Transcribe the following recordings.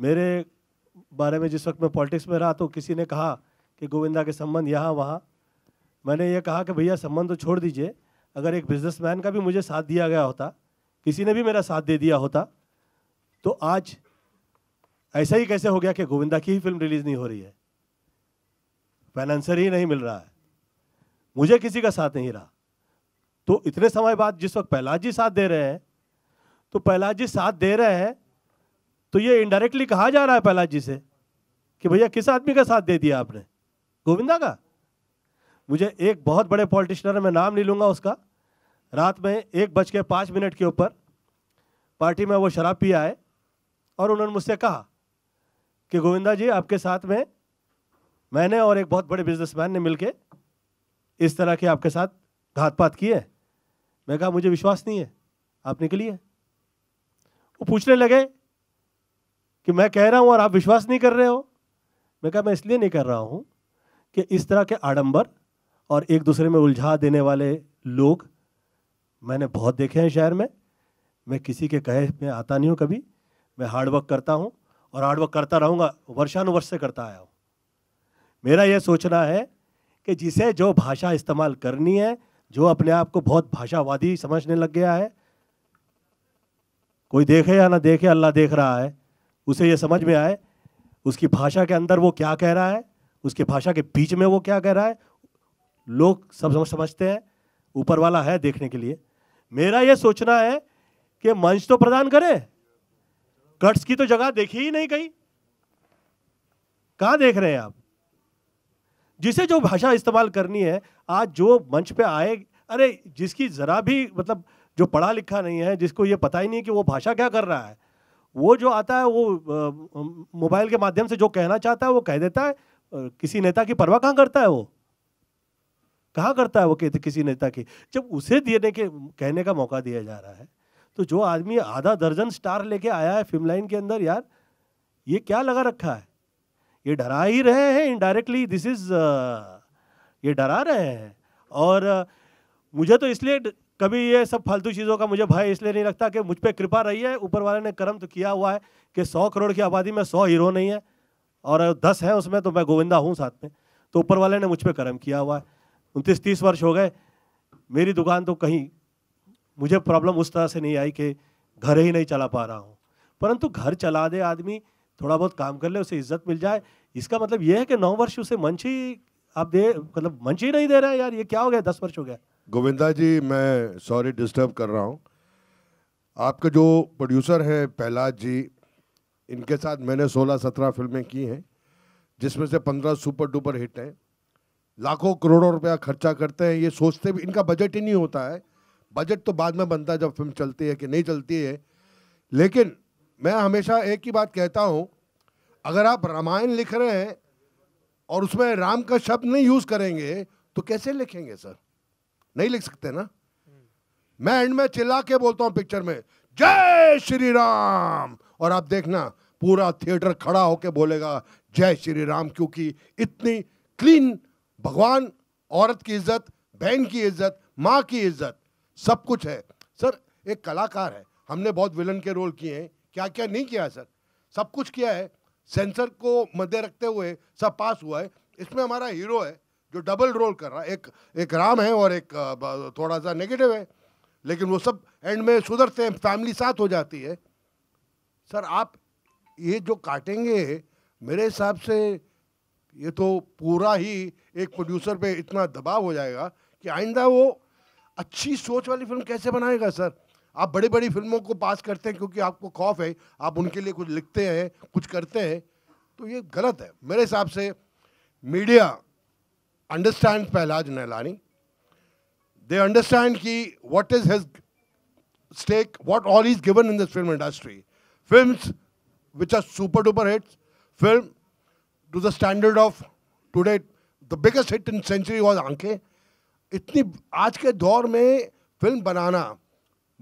मेरे बारे में जिस वक्त मैं पॉलिटिक्स में रहा तो किसी ने कहा कि गोविंदा के संबंध यहाँ वहाँ मैंने ये कहा कि भैया संबंध तो छोड़ दीजिए अगर एक बिजनेसमैन का भी मुझे साथ दिया गया होता किसी ने भी मेरा साथ दे दिया होता तो आज ऐसा ही कैसे हो गया कि गोविंदा की ही फिल्म रिलीज़ नहीं हो रही है फाइनेंसर ही नहीं मिल रहा है मुझे किसी का साथ नहीं रहा तो इतने समय बाद जिस वक्त प्रहलाद जी साथ दे रहे हैं तो प्रहलाद जी साथ दे रहे हैं तो ये इनडायरेक्टली कहा जा रहा है प्रहलाद जी से कि भैया किस आदमी का साथ दे दिया आपने गोविंदा का मुझे एक बहुत बड़े पॉलिटिशनर मैं नाम नहीं लूँगा उसका रात में एक बज के पाँच मिनट के ऊपर पार्टी में वो शराब पी आए और उन्होंने मुझसे कहा कि गोविंदा जी आपके साथ में मैंने और एक बहुत बड़े बिजनेसमैन ने मिलके इस तरह के आपके साथ घात पात की है मैं कहा मुझे विश्वास नहीं है आप निकलिए वो पूछने लगे कि मैं कह रहा हूँ और आप विश्वास नहीं कर रहे हो मैं कहा मैं इसलिए नहीं कर रहा हूँ कि इस तरह के आडंबर और एक दूसरे में उलझा देने वाले लोग मैंने बहुत देखे हैं शहर में मैं किसी के कहे में आता नहीं हूँ कभी मैं हार्डवर्क करता हूँ और हार्डवर्क करता रहूँगा वर्षानुवर्ष से करता आया हूँ मेरा यह सोचना है कि जिसे जो भाषा इस्तेमाल करनी है जो अपने आप को बहुत भाषावादी समझने लग गया है कोई देखे या ना देखे अल्लाह देख रहा है उसे ये समझ में आए उसकी भाषा के अंदर वो क्या कह रहा है उसकी भाषा के बीच में वो क्या कह रहा है लोग सब समझ समझते हैं ऊपर वाला है देखने के लिए मेरा ये सोचना है कि मंच तो प्रदान करे कट्स की तो जगह देखी ही नहीं कहीं कहाँ देख रहे हैं आप जिसे जो भाषा इस्तेमाल करनी है आज जो मंच पे आए अरे जिसकी ज़रा भी मतलब जो पढ़ा लिखा नहीं है जिसको ये पता ही नहीं कि वो भाषा क्या कर रहा है वो जो आता है वो मोबाइल के माध्यम से जो कहना चाहता है वो कह देता है किसी नेता की परवाह कहाँ करता है वो कहाँ करता है वो कहते किसी नेता की जब उसे देने के कहने का मौका दिया जा रहा है तो जो आदमी आधा दर्जन स्टार लेके आया है फिल्म लाइन के अंदर यार ये क्या लगा रखा है ये डरा ही रहे हैं इनडायरेक्टली दिस इज ये डरा रहे हैं और मुझे तो इसलिए कभी ये सब फालतू चीज़ों का मुझे भय इसलिए नहीं लगता कि मुझ पर कृपा रही है ऊपर वाले ने कर्म तो किया हुआ है कि सौ करोड़ की आबादी में सौ हीरो नहीं है और दस हैं उसमें तो मैं गोविंदा हूँ साथ में तो ऊपर वाले ने मुझ पर कर्म किया हुआ है उनतीस तीस वर्ष हो गए मेरी दुकान तो कहीं मुझे प्रॉब्लम उस तरह से नहीं आई कि घर ही नहीं चला पा रहा हूँ परंतु घर चला दे आदमी थोड़ा बहुत काम कर ले उसे इज्जत मिल जाए इसका मतलब यह है कि नौ वर्ष उसे मंच ही आप दे मतलब मंच ही नहीं दे रहे हैं यार ये क्या हो गया दस वर्ष हो गया गोविंदा जी मैं सॉरी डिस्टर्ब कर रहा हूँ आपका जो प्रोड्यूसर हैं प्रहलाद जी इनके साथ मैंने 16-17 फिल्में की हैं जिसमें से 15 सुपर डुपर हिट हैं लाखों करोड़ों रुपया खर्चा करते हैं ये सोचते भी इनका बजट ही नहीं होता है बजट तो बाद में बनता है जब फिल्म चलती है कि नहीं चलती है लेकिन मैं हमेशा एक ही बात कहता हूँ अगर आप रामायण लिख रहे हैं और उसमें राम का शब्द नहीं यूज़ करेंगे तो कैसे लिखेंगे सर नहीं लिख सकते ना मैं एंड में चिल्ला के बोलता हूँ पिक्चर में जय श्री राम और आप देखना पूरा थिएटर खड़ा होके बोलेगा जय श्री राम क्योंकि इतनी क्लीन भगवान औरत की इज्जत बहन की इज्जत माँ की इज्जत सब कुछ है सर एक कलाकार है हमने बहुत विलन के रोल किए हैं क्या क्या नहीं किया है सर सब कुछ किया है सेंसर को मध्य रखते हुए सब पास हुआ है इसमें हमारा हीरो है जो डबल रोल कर रहा है एक एक राम है और एक थोड़ा सा नेगेटिव है लेकिन वो सब एंड में सुधरते हैं फैमिली साथ हो जाती है सर आप ये जो काटेंगे मेरे हिसाब से ये तो पूरा ही एक प्रोड्यूसर पे इतना दबाव हो जाएगा कि आइंदा वो अच्छी सोच वाली फिल्म कैसे बनाएगा सर आप बड़ी बड़ी फिल्मों को पास करते हैं क्योंकि आपको खौफ है आप उनके लिए कुछ लिखते हैं कुछ करते हैं तो ये गलत है मेरे हिसाब से media understand Pahlaj Nailani. They understand ki what is his stake, what all he's given in this film industry. Films which are super duper hits, film to the standard of today. The biggest hit in century was Anke. इतनी आज के दौर में film बनाना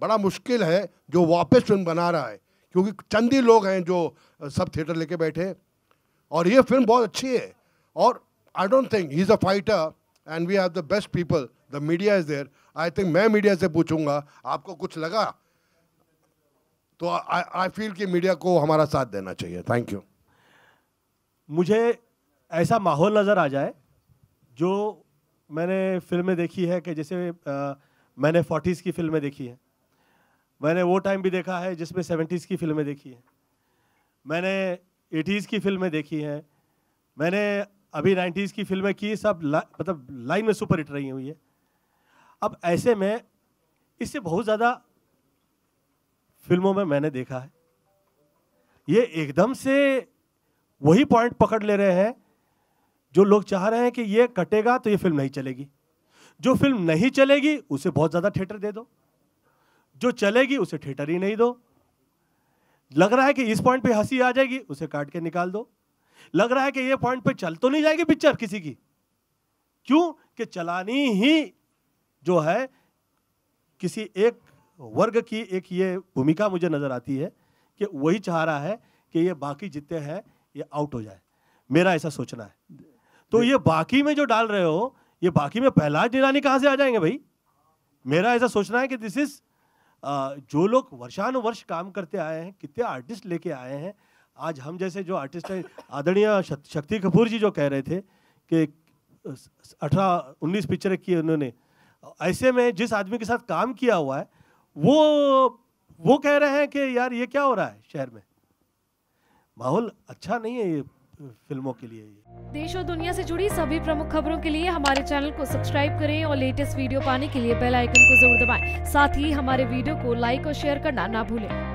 बड़ा मुश्किल है जो वापस फिल्म बना रहा है क्योंकि चंद ही लोग हैं जो सब थिएटर लेके बैठे और ये फिल्म बहुत अच्छी है और don't think he is a fighter and we have the best people the media is there I think मैं मीडिया से पूछूंगा आपको कुछ लगा तो आई फील कि मीडिया को हमारा साथ देना चाहिए थैंक यू मुझे ऐसा माहौल नज़र आ जाए जो मैंने फिल्में देखी है कि जैसे आ, मैंने फोर्टीज़ की फिल्में देखी हैं मैंने वो टाइम भी देखा है जिसमें सेवेंटीज़ की फिल्में देखी हैं मैंने एटीज़ की फिल्में देखी हैं मैंने अभी नाइन्टीज़ की फिल्में की सब ला, मतलब लाइन में सुपर हिट रही हुई है अब ऐसे में इससे बहुत ज़्यादा फिल्मों में मैंने देखा है ये एकदम से वही पॉइंट पकड़ ले रहे हैं जो लोग चाह रहे हैं कि ये कटेगा तो ये फिल्म नहीं चलेगी जो फिल्म नहीं चलेगी उसे बहुत ज़्यादा थिएटर दे दो जो चलेगी उसे थिएटर ही नहीं दो लग रहा है कि इस पॉइंट पे हंसी आ जाएगी उसे काट के निकाल दो लग रहा है कि ये पॉइंट पे चल तो नहीं जाएगी पिक्चर किसी की क्यों कि चलानी ही जो है किसी एक वर्ग की एक ये भूमिका मुझे नज़र आती है कि वही चाह रहा है कि ये बाकी जितने हैं ये आउट हो जाए मेरा ऐसा सोचना है तो ये बाकी में जो डाल रहे हो ये बाकी में पहला निरानी कहाँ से आ जाएंगे भाई मेरा ऐसा सोचना है कि दिस इज़ जो लोग वर्षानुवर्ष काम करते आए हैं कितने आर्टिस्ट लेके आए हैं आज हम जैसे जो आर्टिस्ट हैं आदरणीय शक्ति कपूर जी जो कह रहे थे कि अठारह उन्नीस पिक्चरें की उन्होंने ऐसे में जिस आदमी के साथ काम किया हुआ है वो वो कह रहे हैं कि यार ये क्या हो रहा है शहर में माहौल अच्छा नहीं है ये फिल्मों के लिए देश और दुनिया से जुड़ी सभी प्रमुख खबरों के लिए हमारे चैनल को सब्सक्राइब करें और लेटेस्ट वीडियो पाने के लिए बेल आइकन को जरूर दबाएं साथ ही हमारे वीडियो को लाइक और शेयर करना ना भूलें